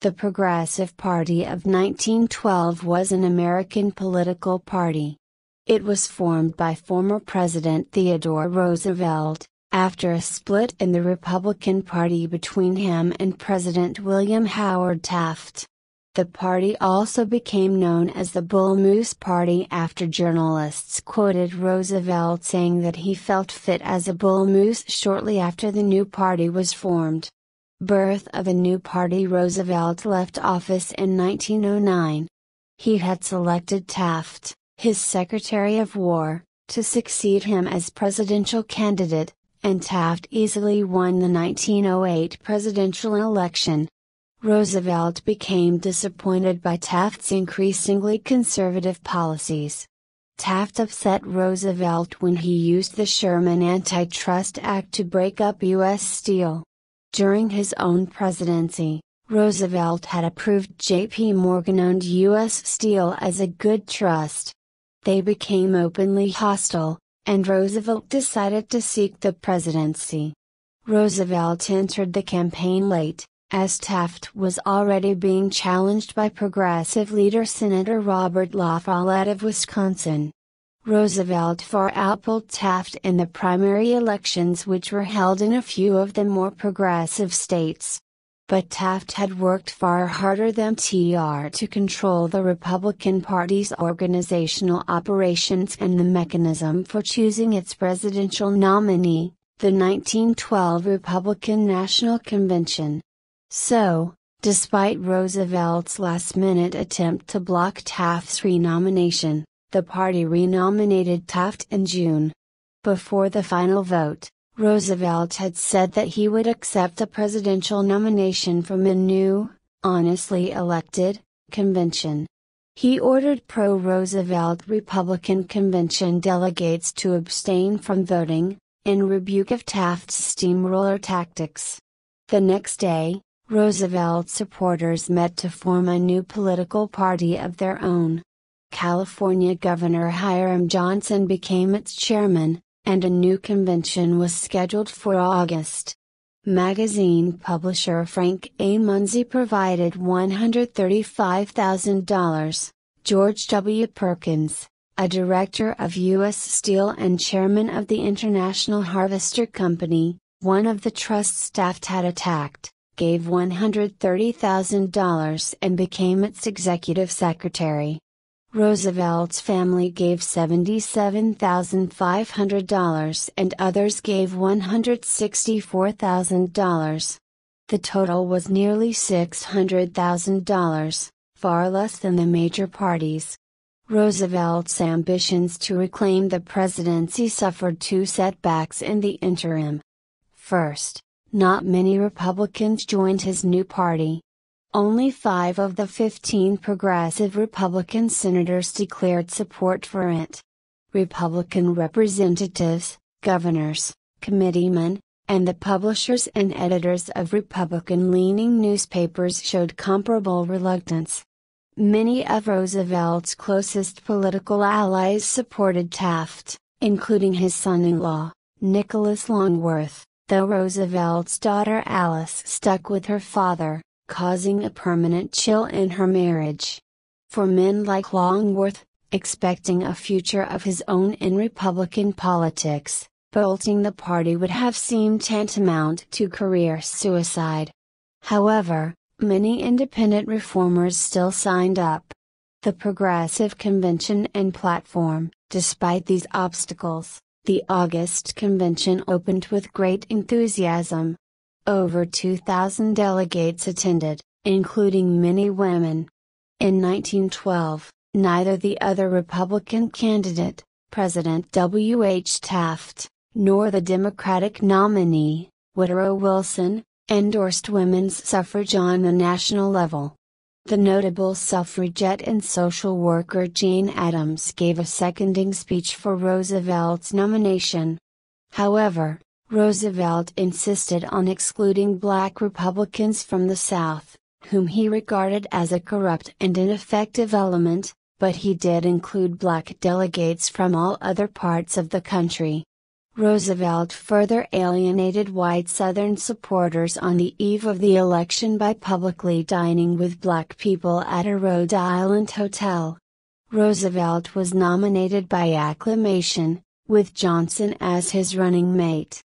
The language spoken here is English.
The Progressive Party of 1912 was an American political party. It was formed by former President Theodore Roosevelt, after a split in the Republican Party between him and President William Howard Taft. The party also became known as the Bull Moose Party after journalists quoted Roosevelt saying that he felt fit as a bull moose shortly after the new party was formed. Birth of a new party Roosevelt left office in 1909. He had selected Taft, his Secretary of War, to succeed him as presidential candidate, and Taft easily won the 1908 presidential election. Roosevelt became disappointed by Taft's increasingly conservative policies. Taft upset Roosevelt when he used the Sherman Antitrust Act to break up U.S. Steel. During his own presidency, Roosevelt had approved J.P. Morgan owned U.S. Steel as a good trust. They became openly hostile, and Roosevelt decided to seek the presidency. Roosevelt entered the campaign late, as Taft was already being challenged by progressive leader Senator Robert LaFollette of Wisconsin. Roosevelt far outpolled Taft in the primary elections which were held in a few of the more progressive states. But Taft had worked far harder than TR to control the Republican Party's organizational operations and the mechanism for choosing its presidential nominee, the 1912 Republican National Convention. So, despite Roosevelt's last minute attempt to block Taft's renomination, the party renominated Taft in June. Before the final vote, Roosevelt had said that he would accept a presidential nomination from a new, honestly elected, convention. He ordered pro Roosevelt Republican convention delegates to abstain from voting, in rebuke of Taft's steamroller tactics. The next day, Roosevelt supporters met to form a new political party of their own. California Governor Hiram Johnson became its chairman, and a new convention was scheduled for August. Magazine publisher Frank A. Munsey provided $135,000. George W. Perkins, a director of U.S. Steel and chairman of the International Harvester Company, one of the trusts staff had attacked gave $130,000 and became its executive secretary. Roosevelt's family gave $77,500 and others gave $164,000. The total was nearly $600,000, far less than the major parties. Roosevelt's ambitions to reclaim the presidency suffered two setbacks in the interim. First, not many Republicans joined his new party. Only five of the 15 progressive Republican senators declared support for it. Republican representatives, governors, committeemen, and the publishers and editors of Republican leaning newspapers showed comparable reluctance. Many of Roosevelt's closest political allies supported Taft, including his son in law, Nicholas Longworth though Roosevelt's daughter Alice stuck with her father, causing a permanent chill in her marriage. For men like Longworth, expecting a future of his own in Republican politics, bolting the party would have seemed tantamount to career suicide. However, many independent reformers still signed up. The Progressive Convention and Platform, despite these obstacles, the August convention opened with great enthusiasm. Over 2,000 delegates attended, including many women. In 1912, neither the other Republican candidate, President W. H. Taft, nor the Democratic nominee, Woodrow Wilson, endorsed women's suffrage on the national level. The notable suffragette and social worker Jane Addams gave a seconding speech for Roosevelt's nomination. However, Roosevelt insisted on excluding black Republicans from the South, whom he regarded as a corrupt and ineffective element, but he did include black delegates from all other parts of the country, Roosevelt further alienated white Southern supporters on the eve of the election by publicly dining with black people at a Rhode Island hotel. Roosevelt was nominated by acclamation, with Johnson as his running mate.